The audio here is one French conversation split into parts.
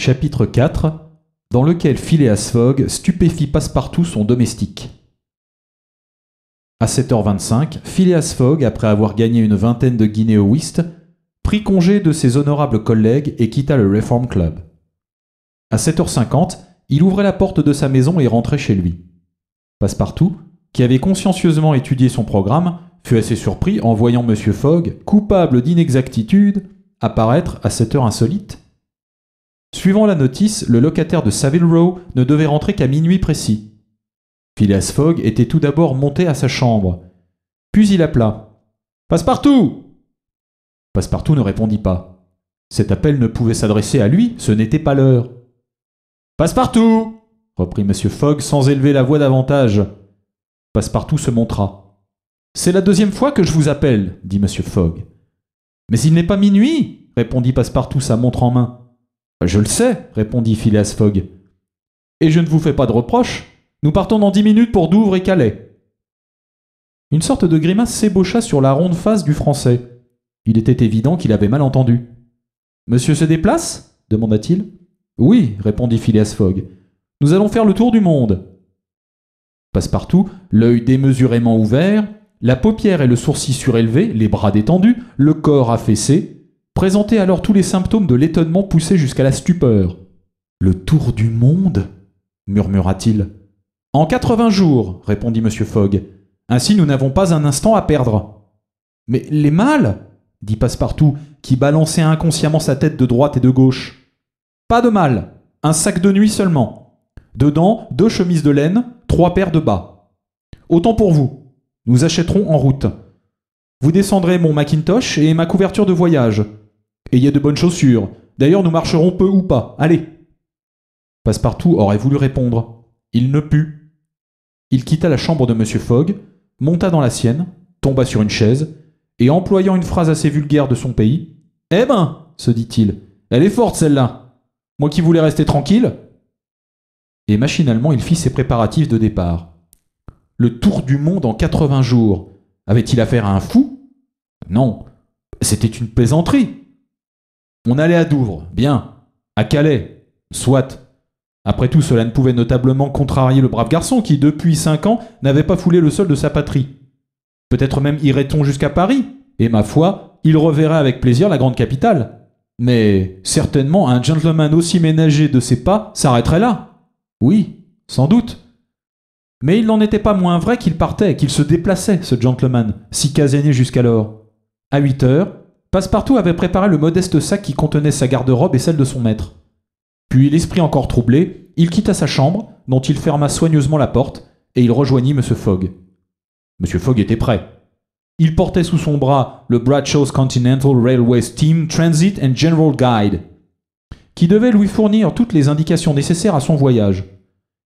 chapitre 4, dans lequel Phileas Fogg stupéfie Passepartout son domestique. À 7h25, Phileas Fogg, après avoir gagné une vingtaine de guinées au whist, prit congé de ses honorables collègues et quitta le Reform Club. À 7h50, il ouvrait la porte de sa maison et rentrait chez lui. Passepartout, qui avait consciencieusement étudié son programme, fut assez surpris en voyant M. Fogg, coupable d'inexactitude, apparaître à cette heure insolite Suivant la notice, le locataire de Savile Row ne devait rentrer qu'à minuit précis. Phileas Fogg était tout d'abord monté à sa chambre. Puis il appela Passepartout Passepartout ne répondit pas. Cet appel ne pouvait s'adresser à lui, ce n'était pas l'heure. Passepartout reprit M. Fogg sans élever la voix davantage. Passepartout se montra. C'est la deuxième fois que je vous appelle, dit M. Fogg. Mais il n'est pas minuit, répondit Passepartout, sa montre en main. Je le sais, répondit Phileas Fogg. Et je ne vous fais pas de reproche. Nous partons dans dix minutes pour Douvres et Calais. Une sorte de grimace s'ébaucha sur la ronde face du Français. Il était évident qu'il avait mal entendu. Monsieur se déplace demanda-t-il. Oui, répondit Phileas Fogg. Nous allons faire le tour du monde. Passepartout, l'œil démesurément ouvert, la paupière et le sourcil surélevés, les bras détendus, le corps affaissé, présentait alors tous les symptômes de l'étonnement poussé jusqu'à la stupeur. Le tour du monde murmura-t-il. En quatre-vingts jours, répondit M. Fogg. Ainsi, nous n'avons pas un instant à perdre. Mais les mâles dit Passepartout, qui balançait inconsciemment sa tête de droite et de gauche. Pas de mâles, un sac de nuit seulement. Dedans, deux chemises de laine, trois paires de bas. Autant pour vous. Nous achèterons en route. Vous descendrez mon Macintosh et ma couverture de voyage. « Ayez de bonnes chaussures. D'ailleurs, nous marcherons peu ou pas. Allez Passepartout aurait voulu répondre. Il ne put. Il quitta la chambre de M. Fogg, monta dans la sienne, tomba sur une chaise, et employant une phrase assez vulgaire de son pays, Eh ben se dit-il, elle est forte celle-là Moi qui voulais rester tranquille Et machinalement, il fit ses préparatifs de départ. Le tour du monde en 80 jours. Avait-il affaire à un fou Non, c'était une plaisanterie. On allait à Douvres, bien. À Calais, soit. Après tout, cela ne pouvait notablement contrarier le brave garçon qui, depuis cinq ans, n'avait pas foulé le sol de sa patrie. Peut-être même irait-on jusqu'à Paris, et ma foi, il reverrait avec plaisir la grande capitale. Mais certainement un gentleman aussi ménagé de ses pas s'arrêterait là. Oui, sans doute. Mais il n'en était pas moins vrai qu'il partait, qu'il se déplaçait, ce gentleman, si casané jusqu'alors. À huit heures, Passepartout avait préparé le modeste sac qui contenait sa garde-robe et celle de son maître. Puis, l'esprit encore troublé, il quitta sa chambre, dont il ferma soigneusement la porte, et il rejoignit M. Fogg. M. Fogg était prêt. Il portait sous son bras le Bradshaw's Continental Railway Steam Transit and General Guide, qui devait lui fournir toutes les indications nécessaires à son voyage.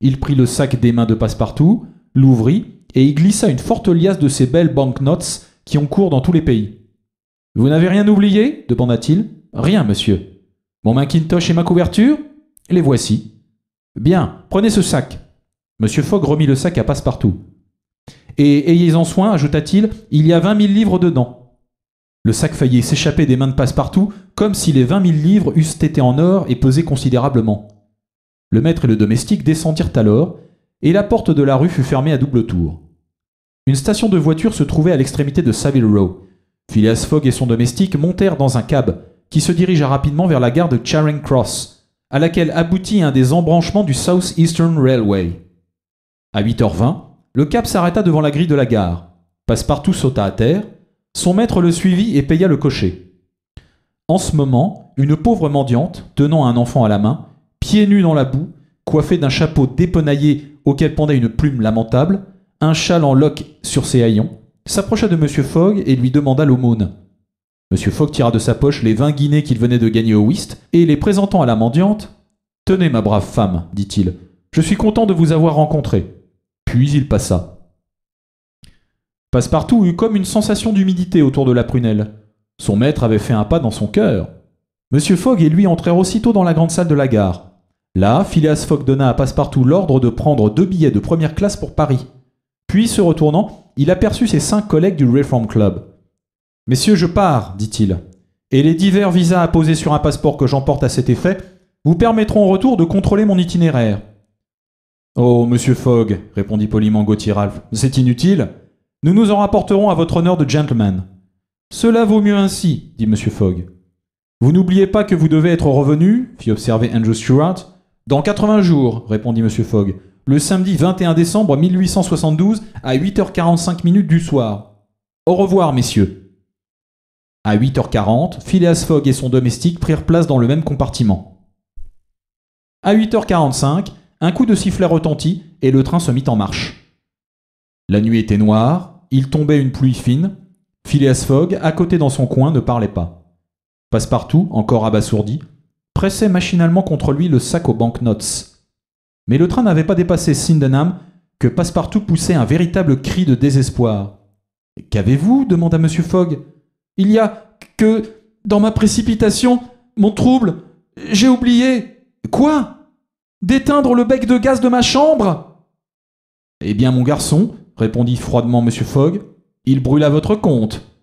Il prit le sac des mains de Passepartout, l'ouvrit, et y glissa une forte liasse de ces belles banknotes qui ont cours dans tous les pays. Vous n'avez rien oublié demanda-t-il. Rien, monsieur. Mon Macintosh et ma couverture Les voici. Bien, prenez ce sac. Monsieur Fogg remit le sac à Passepartout. Et ayez-en soin, ajouta-t-il, il y a vingt mille livres dedans. Le sac faillit s'échapper des mains de Passepartout, comme si les vingt mille livres eussent été en or et pesés considérablement. Le maître et le domestique descendirent alors, et la porte de la rue fut fermée à double tour. Une station de voiture se trouvait à l'extrémité de Savile Row. Phileas Fogg et son domestique montèrent dans un cab, qui se dirigea rapidement vers la gare de Charing Cross, à laquelle aboutit un des embranchements du South Eastern Railway. À 8h20, le cab s'arrêta devant la grille de la gare. Passepartout sauta à terre, son maître le suivit et paya le cocher. En ce moment, une pauvre mendiante, tenant un enfant à la main, pieds nus dans la boue, coiffée d'un chapeau dépenaillé auquel pendait une plume lamentable, un châle en loques sur ses haillons, s'approcha de M. Fogg et lui demanda l'aumône. M. Fogg tira de sa poche les vingt guinées qu'il venait de gagner au whist et les présentant à la mendiante Tenez, ma brave femme, dit-il, je suis content de vous avoir rencontrée. Puis il passa. Passepartout eut comme une sensation d'humidité autour de la prunelle. Son maître avait fait un pas dans son cœur. M. Fogg et lui entrèrent aussitôt dans la grande salle de la gare. Là, Phileas Fogg donna à Passepartout l'ordre de prendre deux billets de première classe pour Paris. Puis, se retournant, il aperçut ses cinq collègues du Reform Club. Messieurs, je pars, dit-il, et les divers visas apposés sur un passeport que j'emporte à cet effet vous permettront en retour de contrôler mon itinéraire. Oh, monsieur Fogg, répondit poliment Gauthier Ralph, c'est inutile. Nous nous en rapporterons à votre honneur de gentleman. Cela vaut mieux ainsi, dit monsieur Fogg. Vous n'oubliez pas que vous devez être revenu, fit observer Andrew Stuart. Dans quatre-vingts jours, répondit monsieur Fogg le samedi 21 décembre 1872 à 8h45 du soir. Au revoir, messieurs. À 8h40, Phileas Fogg et son domestique prirent place dans le même compartiment. À 8h45, un coup de sifflet retentit et le train se mit en marche. La nuit était noire, il tombait une pluie fine. Phileas Fogg, à côté dans son coin, ne parlait pas. Passepartout, encore abasourdi, pressait machinalement contre lui le sac aux banknotes. Mais le train n'avait pas dépassé Sydenham que Passepartout poussait un véritable cri de désespoir. Qu'avez-vous demanda M. Fogg. Il y a que, dans ma précipitation, mon trouble, j'ai oublié. Quoi D'éteindre le bec de gaz de ma chambre Eh bien, mon garçon, répondit froidement M. Fogg, il brûle à votre compte.